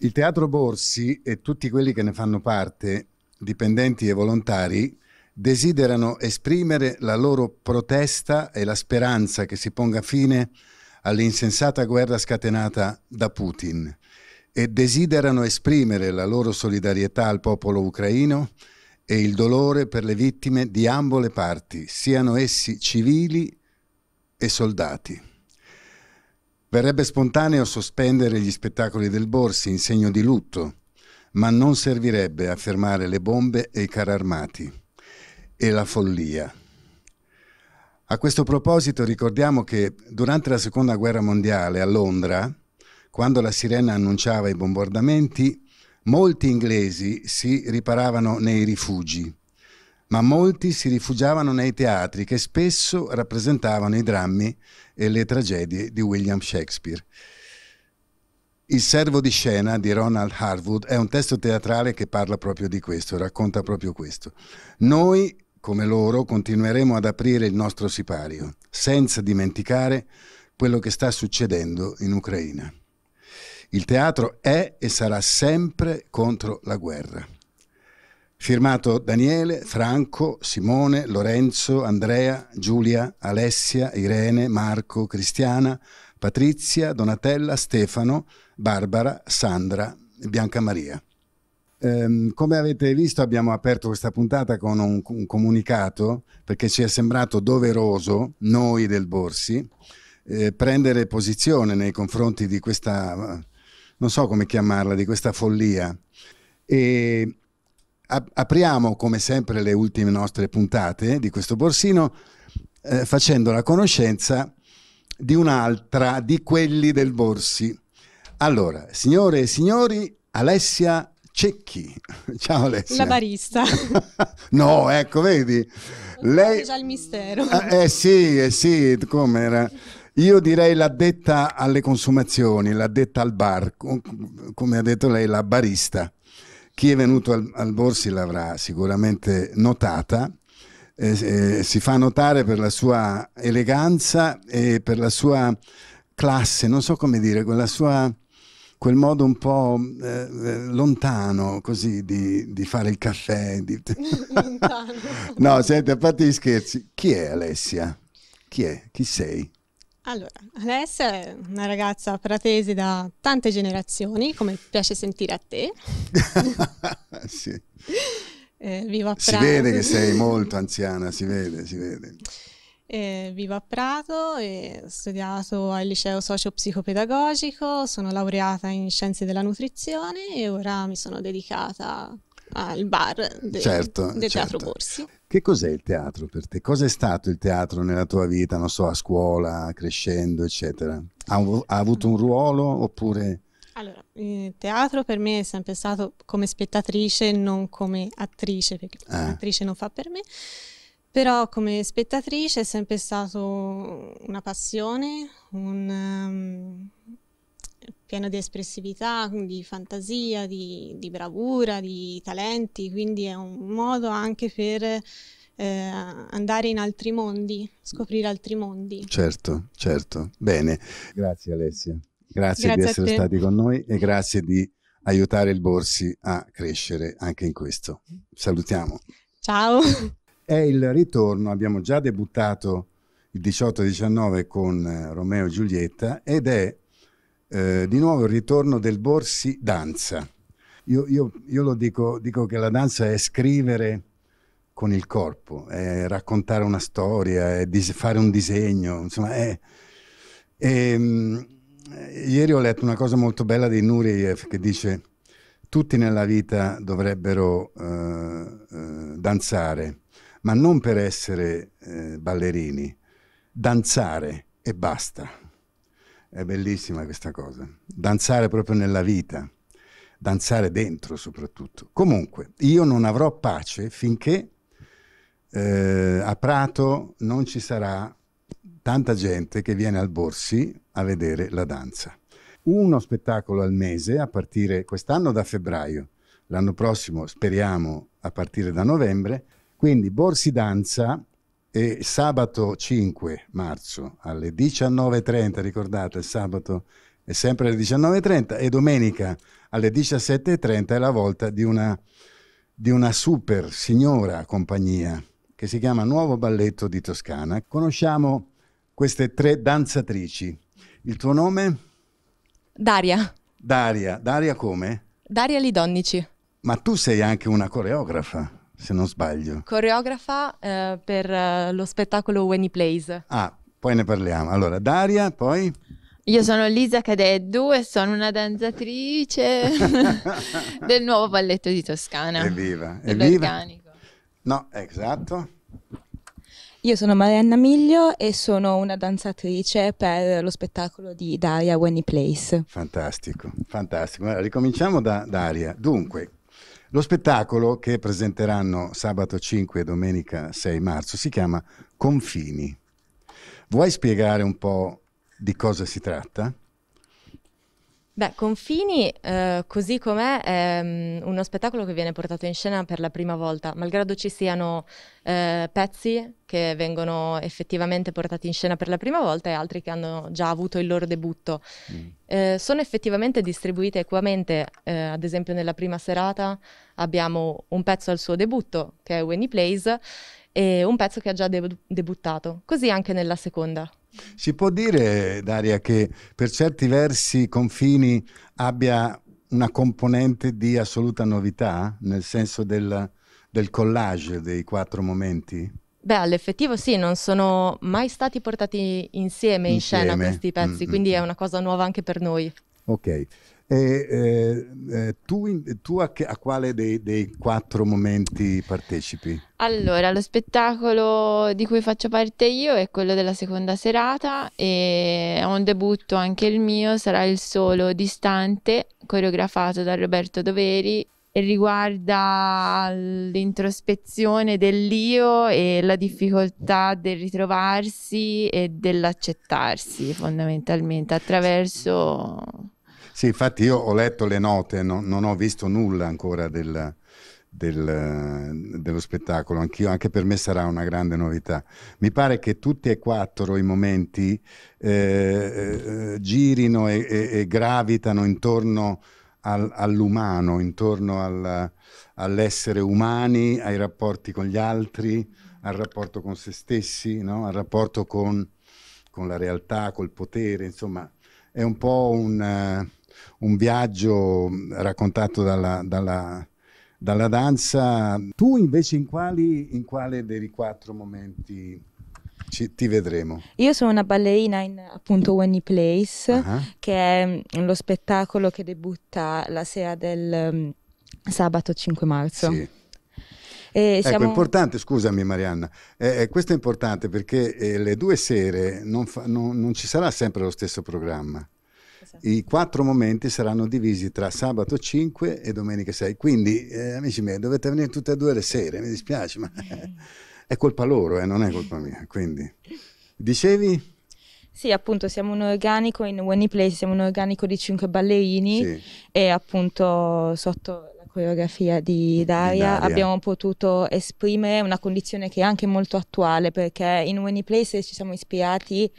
Il Teatro Borsi e tutti quelli che ne fanno parte, dipendenti e volontari, desiderano esprimere la loro protesta e la speranza che si ponga fine all'insensata guerra scatenata da Putin e desiderano esprimere la loro solidarietà al popolo ucraino e il dolore per le vittime di ambo le parti, siano essi civili e soldati. Verrebbe spontaneo sospendere gli spettacoli del Borsi in segno di lutto, ma non servirebbe a fermare le bombe e i carri armati e la follia. A questo proposito ricordiamo che durante la Seconda Guerra Mondiale a Londra quando la sirena annunciava i bombardamenti, molti inglesi si riparavano nei rifugi, ma molti si rifugiavano nei teatri che spesso rappresentavano i drammi e le tragedie di William Shakespeare. Il servo di scena di Ronald Harwood è un testo teatrale che parla proprio di questo, racconta proprio questo. Noi, come loro, continueremo ad aprire il nostro sipario, senza dimenticare quello che sta succedendo in Ucraina. Il teatro è e sarà sempre contro la guerra. Firmato Daniele, Franco, Simone, Lorenzo, Andrea, Giulia, Alessia, Irene, Marco, Cristiana, Patrizia, Donatella, Stefano, Barbara, Sandra, Bianca Maria. Ehm, come avete visto abbiamo aperto questa puntata con un, un comunicato perché ci è sembrato doveroso, noi del Borsi, eh, prendere posizione nei confronti di questa non so come chiamarla, di questa follia. E apriamo come sempre le ultime nostre puntate di questo borsino eh, facendo la conoscenza di un'altra di quelli del Borsi. Allora, signore e signori, Alessia Cecchi. Ciao Alessia. La barista. no, ecco, vedi. Lei... C'è già il mistero. Ah, eh sì, eh sì, come era. Io direi l'addetta alle consumazioni, l'addetta al bar, come ha detto lei, la barista. Chi è venuto al, al Borsi l'avrà sicuramente notata. Eh, eh, si fa notare per la sua eleganza e per la sua classe, non so come dire, sua, quel modo un po' eh, eh, lontano così di, di, fare il caffè. Di... no, senti, a parte gli scherzi, chi è Alessia? Chi è? Chi sei? Allora, Alessia è una ragazza pratese da tante generazioni, come piace sentire a te. sì. Eh, vivo a Prato. Si vede che sei molto anziana, si vede, si vede. Eh, vivo a Prato e ho studiato al liceo socio-psicopedagogico, sono laureata in scienze della nutrizione e ora mi sono dedicata al bar del certo, de certo. Teatro Corsi. Certo. Che cos'è il teatro per te? Cosa è stato il teatro nella tua vita, non so, a scuola, crescendo, eccetera? Ha, ha avuto un ruolo oppure... Allora, il teatro per me è sempre stato come spettatrice, non come attrice, perché ah. Eh. l'attrice non fa per me però come spettatrice è sempre stato una passione, un, um, pieno di espressività, di fantasia, di, di bravura, di talenti, quindi è un modo anche per eh, andare in altri mondi, scoprire altri mondi. Certo, certo. Bene. Grazie Alessia. Grazie, grazie di essere stati con noi e grazie di aiutare il Borsi a crescere anche in questo. Salutiamo. Ciao. È il ritorno, abbiamo già debuttato il 18-19 con eh, Romeo e Giulietta ed è eh, di nuovo il ritorno del Borsi danza. Io, io, io lo dico, dico che la danza è scrivere con il corpo, è raccontare una storia, è fare un disegno, insomma è... è mm, ieri ho letto una cosa molto bella di Nureyev che dice tutti nella vita dovrebbero eh, eh danzare, ma non per essere eh, ballerini, danzare e basta. È bellissima questa cosa. Danzare proprio nella vita, danzare dentro soprattutto. Comunque, io non avrò pace finché eh, a Prato non ci sarà tanta gente che viene al Borsi a vedere la danza. Uno spettacolo al mese a partire quest'anno da febbraio, l'anno prossimo speriamo a partire da novembre. Quindi Borsi Danza e sabato 5 marzo alle 19.30, ricordate, sabato è sempre alle 19.30 e domenica alle 17.30 è la volta di una, di una super signora compagnia che si chiama Nuovo Balletto di Toscana. Conosciamo queste tre danzatrici. Il tuo nome? Daria. Daria, Daria come? Daria Lidonnici. Ma tu sei anche una coreografa se non sbaglio. Coreografa eh, per eh, lo spettacolo When He Plays. Ah, poi ne parliamo. Allora, Daria, poi... Io sono Lisa Cadeddu e sono una danzatrice del nuovo balletto di Toscana. Evviva, evviva. No, esatto. Io sono Marianna Miglio e sono una danzatrice per lo spettacolo di Daria When He Plays. Fantastico, fantastico. Allora, ricominciamo da Daria. Dunque, lo spettacolo che presenteranno sabato 5 e domenica 6 marzo si chiama Confini. Vuoi spiegare un po' di cosa si tratta? Beh, Confini, eh, così com'è, è mm, uno spettacolo che viene portato in scena per la prima volta, malgrado ci siano eh, pezzi che vengono effettivamente portati in scena per la prima volta e altri che hanno già avuto il loro debutto. Mm. Eh, sono effettivamente distribuite equamente, eh, ad esempio nella prima serata abbiamo un pezzo al suo debutto, che è Winnie Plays, e un pezzo che ha già de- debuttato, così anche nella seconda. Si può dire, Daria, che per certi versi Confini abbia una componente di assoluta novità, nel senso del, del collage dei quattro momenti? Beh, all'effettivo sì, non sono mai stati portati insieme, insieme. in scena questi pezzi, mm-hmm. quindi è mm. una cosa nuova anche per noi. Ok. E, eh, eh tu, tu a, che, a, quale dei, dei quattro momenti partecipi? Allora, lo spettacolo di cui faccio parte io è quello della seconda serata e è un debutto anche il mio, sarà il solo distante, coreografato da Roberto Doveri e riguarda l'introspezione dell'io e la difficoltà del ritrovarsi e dell'accettarsi fondamentalmente attraverso sì, infatti io ho letto le note, no, non ho visto nulla ancora del, del, dello spettacolo, Anch'io, anche per me sarà una grande novità. Mi pare che tutti e quattro i momenti eh, eh, girino e, e, e, gravitano intorno al, all'umano, intorno al, all'essere umani, ai rapporti con gli altri, al rapporto con se stessi, no? al rapporto con, con, la realtà, col potere, insomma è un po' un... Uh, un viaggio mm, raccontato dalla, dalla, dalla danza. Tu invece in, quali, in quale dei quattro momenti ci, ti vedremo. Io sono una ballerina in appunto Wenny Place, uh-huh. che è mm, lo spettacolo che debutta la sera del um, sabato 5 marzo. Sì. E ecco, siamo... Ecco, importante, scusami Marianna, eh, questo è importante perché eh, le due sere non, fa, non, non ci sarà sempre lo stesso programma. Esatto. I quattro momenti saranno divisi tra sabato 5 e domenica 6. Quindi, eh, amici miei, dovete venire tutte e due le sere, mi dispiace, ma eh. è colpa loro, eh, non è colpa mia. Quindi, dicevi? Sì, appunto, siamo un organico in Wenny Place, siamo un organico di cinque ballerini sì. e appunto sotto la coreografia di Daria, di Daria, abbiamo potuto esprimere una condizione che è anche molto attuale perché in Wenny Place ci siamo ispirati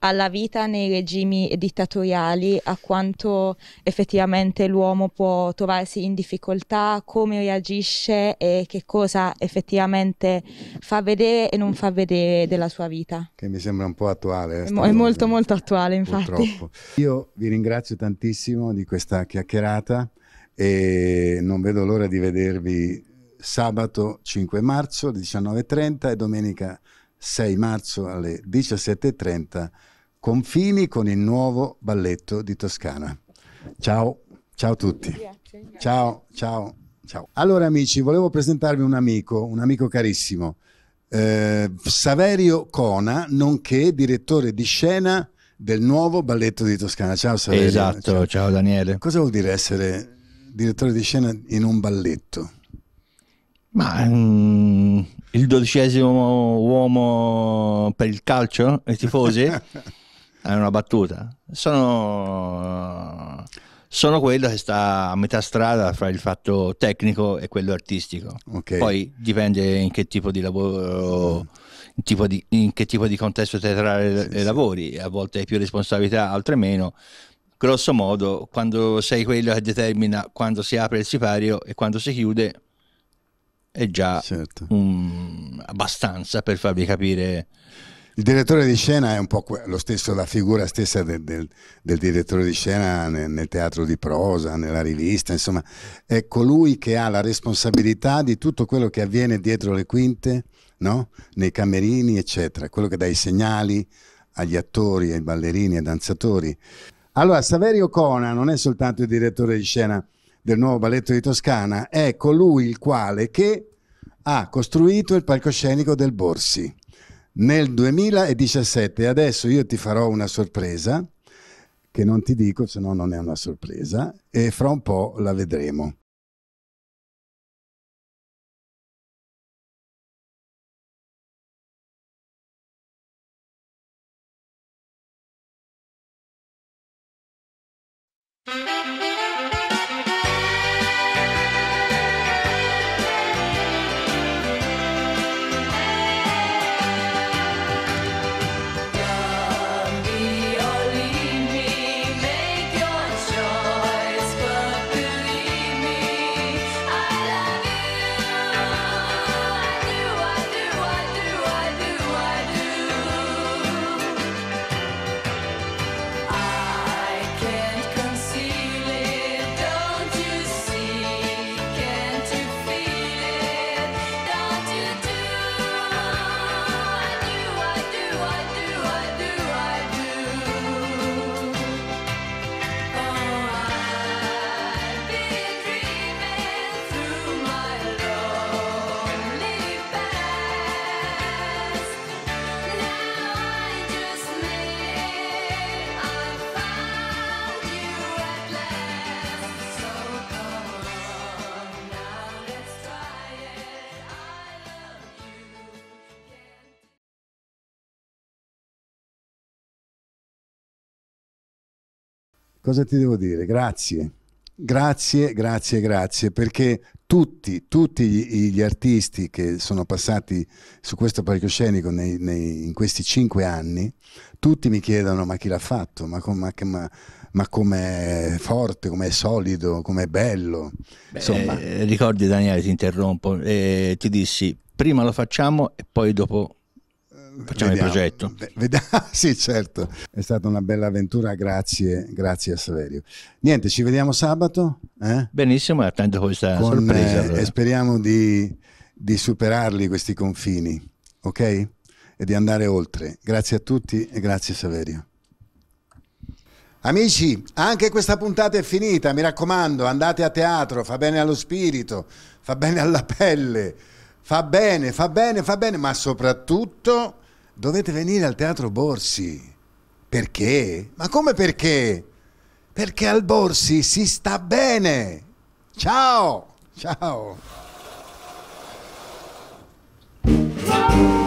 alla vita nei regimi dittatoriali, a quanto effettivamente l'uomo può trovarsi in difficoltà, come reagisce e che cosa effettivamente fa vedere e non fa vedere della sua vita. Che mi sembra un po' attuale. Eh, è, è molto molto attuale infatti. Purtroppo. Io vi ringrazio tantissimo di questa chiacchierata e non vedo l'ora di vedervi sabato 5 marzo alle 19.30 e domenica 6 marzo alle 17.30, Confini con il nuovo balletto di Toscana. Ciao, ciao a tutti. Ciao, ciao, ciao. Allora amici, volevo presentarvi un amico, un amico carissimo, eh, Saverio Cona, nonché direttore di scena del nuovo balletto di Toscana. Ciao Saverio. Esatto, ciao, ciao Daniele. Cosa vuol dire essere direttore di scena in un balletto? Ma mm, il dodicesimo uomo per il calcio, i tifosi, è una battuta. Sono, sono, quello che sta a metà strada fra il fatto tecnico e quello artistico. Okay. Poi dipende in che tipo di lavoro... Mm. Tipo di, in che tipo di contesto teatrale sì, lavori, sì. a volte hai più responsabilità, altre meno. Grosso modo, quando sei quello che determina quando si apre il sipario e quando si chiude, è già certo. un, abbastanza per farvi capire. Il direttore di scena è un po' lo stesso, la figura stessa del, del, del direttore di scena nel, nel, teatro di prosa, nella rivista, insomma, è colui che ha la responsabilità di tutto quello che avviene dietro le quinte, no? nei camerini, eccetera, quello che dà i segnali agli attori, ai ballerini, ai danzatori. Allora, Saverio Cona non è soltanto il direttore di scena, del nuovo balletto di Toscana, è colui il quale che ha costruito il palcoscenico del Borsi nel 2017. Adesso io ti farò una sorpresa, che non ti dico, se no non è una sorpresa, e fra un po' la vedremo. Thank you. cosa ti devo dire? Grazie. Grazie, grazie, grazie, perché tutti, tutti gli, gli artisti che sono passati su questo palcoscenico nei, nei, in questi cinque anni, tutti mi chiedono ma chi l'ha fatto, ma, ma, ma, ma com'è forte, com'è solido, com'è bello. Beh, eh, ricordi Daniele, ti interrompo, eh, ti dissi prima lo facciamo e poi dopo Facciamo vediamo. il progetto. Ved- sì, certo. È stata una bella avventura, grazie, grazie a Saverio. Niente, ci vediamo sabato. Eh? Benissimo, attendo questa Con, sorpresa. Eh, allora. Eh, speriamo di, di superarli questi confini, ok? E di andare oltre. Grazie a tutti e grazie Saverio. Amici, anche questa puntata è finita, mi raccomando, andate a teatro, fa bene allo spirito, fa bene alla pelle, fa bene, fa bene, fa bene, ma soprattutto dovete venire al Teatro Borsi. Perché? Ma come perché? Perché al Borsi si sta bene. Ciao, ciao.